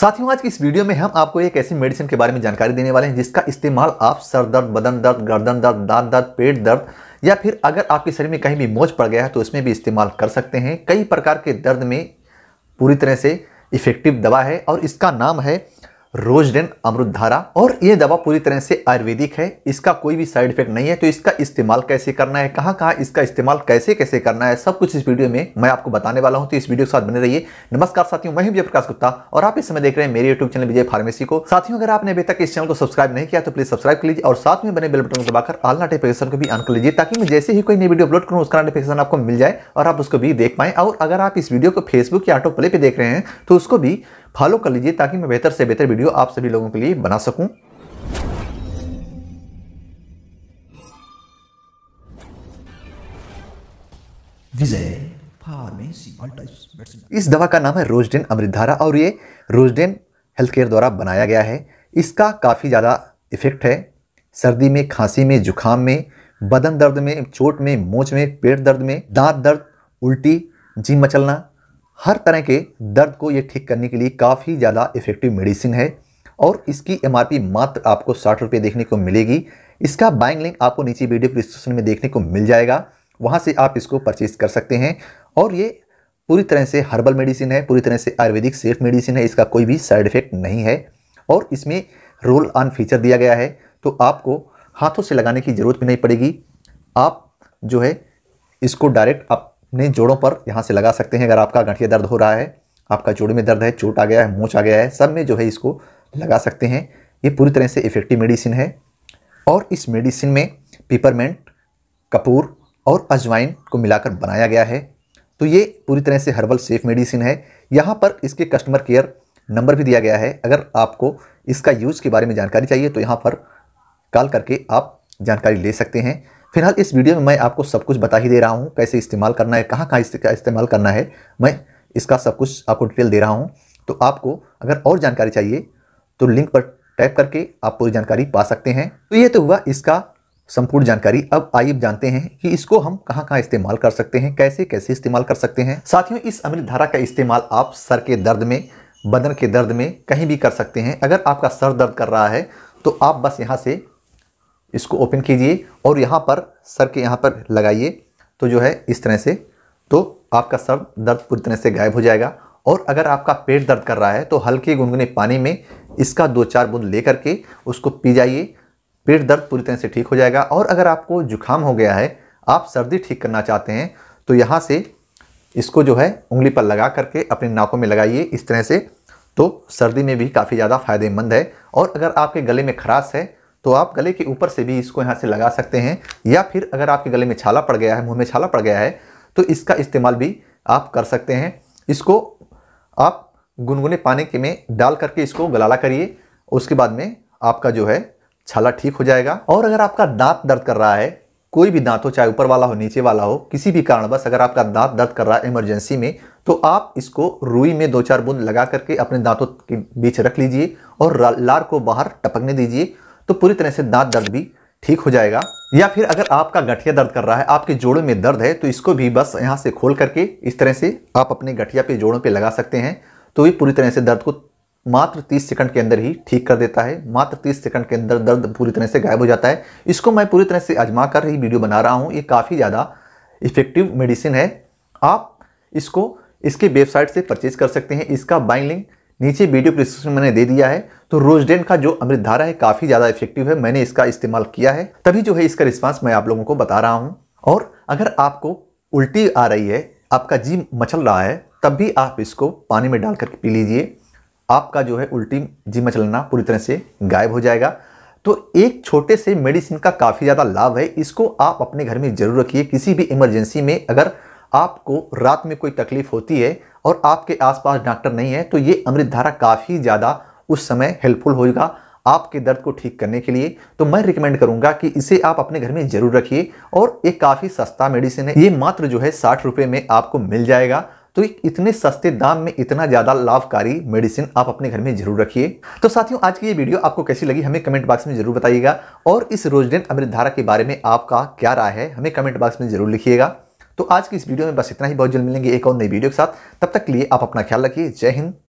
साथियों आज की इस वीडियो में हम आपको एक ऐसी मेडिसिन के बारे में जानकारी देने वाले हैं जिसका इस्तेमाल आप सर दर्द बदन दर्द गर्दन दर्द दांत दर्द पेट दर्द या फिर अगर आपके शरीर में कहीं भी मोच पड़ गया है तो इसमें भी इस्तेमाल कर सकते हैं कई प्रकार के दर्द में पूरी तरह से इफ़ेक्टिव दवा है और इसका नाम है रोजडेन अमृतधारा और ये दवा पूरी तरह से आयुर्वेदिक है इसका कोई भी साइड इफेक्ट नहीं है तो इसका इस्तेमाल कैसे करना है कहां कहां इसका इस्तेमाल कैसे कैसे करना है सब कुछ इस वीडियो में मैं आपको बताने वाला हूं तो इस वीडियो के साथ बने रहिए नमस्कार साथियों मैं विजय प्रकाश गुप्ता और आप इस समय देख रहे हैं मेरे यूट्यूब चैनल विजय फार्मेसी को साथियों अगर आपने अभी तक इस चैनल को सब्सक्राइब नहीं किया तो प्लीज सब्सक्राइब कर लीजिए और साथ में बने बेल बटन को दबाकर आल नोटिफिकेशन को भी ऑन कर लीजिए ताकि मैं जैसे ही कोई नई वीडियो अपलोड करूँ उसका नोटिफिकेशन आपको मिल जाए और आप उसको भी देख पाए और अगर आप इस वीडियो को फेसबुक या ऑटो प्ले पर देख रहे हैं तो उसको भी फॉलो कर लीजिए ताकि मैं बेहतर से बेहतर वीडियो वीडियो आप सभी लोगों के लिए बना सकूं विजय इस दवा का नाम है रोजडेन अमृतधारा और ये रोजडेन हेल्थ केयर द्वारा बनाया गया है इसका काफ़ी ज़्यादा इफेक्ट है सर्दी में खांसी में जुखाम में बदन दर्द में चोट में मोच में पेट दर्द में दांत दर्द उल्टी जी मचलना हर तरह के दर्द को ये ठीक करने के लिए काफ़ी ज़्यादा इफ़ेक्टिव मेडिसिन है और इसकी एम मात्र आपको साठ रुपये देखने को मिलेगी इसका बाइंग लिंक आपको नीचे वीडियो डिस्क्रिप्शन में देखने को मिल जाएगा वहाँ से आप इसको परचेज़ कर सकते हैं और ये पूरी तरह से हर्बल मेडिसिन है पूरी तरह से आयुर्वेदिक सेफ मेडिसिन है इसका कोई भी साइड इफ़ेक्ट नहीं है और इसमें रोल ऑन फीचर दिया गया है तो आपको हाथों से लगाने की ज़रूरत भी नहीं पड़ेगी आप जो है इसको डायरेक्ट आप अपने जोड़ों पर यहाँ से लगा सकते हैं अगर आपका गठिया दर्द हो रहा है आपका जोड़ में दर्द है चोट आ गया है मोच आ गया है सब में जो है इसको लगा सकते हैं ये पूरी तरह से इफ़ेक्टिव मेडिसिन है और इस मेडिसिन में पिपरमेंट कपूर और अजवाइन को मिलाकर बनाया गया है तो ये पूरी तरह से हर्बल सेफ मेडिसिन है यहाँ पर इसके कस्टमर केयर नंबर भी दिया गया है अगर आपको इसका यूज़ के बारे में जानकारी चाहिए तो यहाँ पर कॉल करके आप जानकारी ले सकते हैं फिलहाल इस वीडियो में मैं आपको सब कुछ बता ही दे रहा हूँ कैसे इस्तेमाल करना है कहाँ कहाँ इसका इस्तेमाल करना है मैं इसका सब कुछ आपको डिटेल दे रहा हूँ तो आपको अगर और जानकारी चाहिए तो लिंक पर टैप करके आप पूरी जानकारी पा सकते हैं तो ये तो हुआ इसका संपूर्ण जानकारी अब आइए जानते हैं कि इसको हम कहाँ कहाँ इस्तेमाल कर सकते हैं कैसे कैसे इस्तेमाल कर सकते हैं साथियों इस अमृत धारा का इस्तेमाल आप सर के दर्द में बदन के दर्द में कहीं भी कर सकते हैं अगर आपका सर दर्द कर रहा है तो आप बस यहाँ से इसको ओपन कीजिए और यहाँ पर सर के यहाँ पर लगाइए तो जो है इस तरह से तो आपका सर दर्द पूरी तरह से गायब हो जाएगा और अगर आपका पेट दर्द कर रहा है तो हल्के गुनगुने पानी में इसका दो चार बूंद ले करके उसको पी जाइए पेट दर्द पूरी तरह से ठीक हो जाएगा और अगर आपको जुकाम हो गया है आप सर्दी ठीक करना चाहते हैं तो यहाँ से इसको जो है उंगली पर लगा करके अपने नाकों में लगाइए इस तरह से तो सर्दी में भी काफ़ी ज़्यादा फायदेमंद है और अगर आपके गले में खराश है तो आप गले के ऊपर से भी इसको यहाँ से लगा सकते हैं या फिर अगर आपके गले में छाला पड़ गया है मुँह में छाला पड़ गया है तो इसका इस्तेमाल भी आप कर सकते हैं इसको आप गुनगुने पानी के में डाल करके इसको गलाला करिए उसके बाद में आपका जो है छाला ठीक हो जाएगा और अगर आपका दांत दर्द कर रहा है कोई भी दांत हो चाहे ऊपर वाला हो नीचे वाला हो किसी भी बस अगर आपका दांत दर्द कर रहा है इमरजेंसी में तो आप इसको रुई में दो चार बूंद लगा करके अपने दांतों के बीच रख लीजिए और लार को बाहर टपकने दीजिए तो पूरी तरह से दांत दर्द भी ठीक हो जाएगा या फिर अगर आपका गठिया दर्द कर रहा है आपके जोड़ों में दर्द है तो इसको भी बस यहाँ से खोल करके इस तरह से आप अपने गठिया पे जोड़ों पे लगा सकते हैं तो ये पूरी तरह से दर्द को मात्र 30 सेकंड के अंदर ही ठीक कर देता है मात्र 30 सेकंड के अंदर दर्द पूरी तरह से गायब हो जाता है इसको मैं पूरी तरह से आजमा कर ही वीडियो बना रहा हूँ ये काफ़ी ज़्यादा इफेक्टिव मेडिसिन है आप इसको इसके वेबसाइट से परचेज कर सकते हैं इसका बाइंग लिंक नीचे वीडियो प्रिस्क्रिप्शन मैंने दे दिया है तो रोजडेन का जो अमृत धारा है काफ़ी ज़्यादा इफेक्टिव है मैंने इसका इस्तेमाल किया है तभी जो है इसका रिस्पांस मैं आप लोगों को बता रहा हूँ और अगर आपको उल्टी आ रही है आपका जी मचल रहा है तब भी आप इसको पानी में डाल करके पी लीजिए आपका जो है उल्टी जी मचलना पूरी तरह से गायब हो जाएगा तो एक छोटे से मेडिसिन का काफ़ी ज़्यादा लाभ है इसको आप अपने घर में जरूर रखिए किसी भी इमरजेंसी में अगर आपको रात में कोई तकलीफ होती है और आपके आसपास डॉक्टर नहीं है तो ये अमृत धारा काफ़ी ज़्यादा उस समय हेल्पफुल होगा आपके दर्द को ठीक करने के लिए तो मैं रिकमेंड करूंगा कि इसे आप अपने घर में ज़रूर रखिए और ये काफ़ी सस्ता मेडिसिन है ये मात्र जो है साठ रुपये में आपको मिल जाएगा तो इतने सस्ते दाम में इतना ज़्यादा लाभकारी मेडिसिन आप अपने घर में जरूर रखिए तो साथियों आज की ये वीडियो आपको कैसी लगी हमें कमेंट बॉक्स में जरूर बताइएगा और इस रोजडेन अमृतधारा के बारे में आपका क्या राय है हमें कमेंट बॉक्स में जरूर लिखिएगा तो आज की इस वीडियो में बस इतना ही बहुत जल्द मिलेंगे एक और नई वीडियो के साथ तब तक के लिए आप अपना ख्याल रखिए जय हिंद